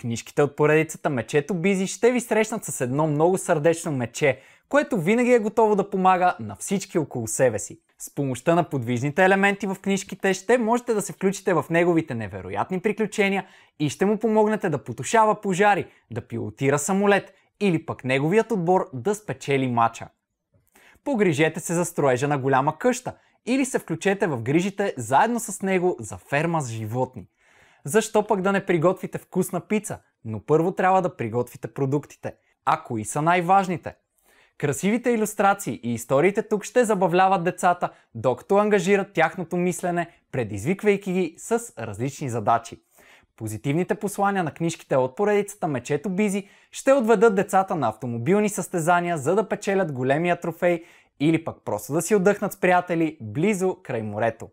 Книжките от поредицата Мечето Бизи ще ви срещнат с едно много сърдечно мече, което винаги е готово да помага на всички около себе си. С помощта на подвижните елементи в книжките ще можете да се включите в неговите невероятни приключения и ще му помогнете да потушава пожари, да пилотира самолет или пък неговият отбор да спечели мача. Погрижете се за строежа на голяма къща или се включете в грижите заедно с него за ферма с животни – защо пък да не приготвите вкусна пица? Но първо трябва да приготвите продуктите. А кои са най-важните? Красивите иллюстрации и историите тук ще забавляват децата, докато ангажират тяхното мислене, предизвиквайки ги с различни задачи. Позитивните послания на книжките от поредицата Мечето Бизи ще отведат децата на автомобилни състезания, за да печелят големия трофей или пък просто да си отдъхнат с приятели близо край морето.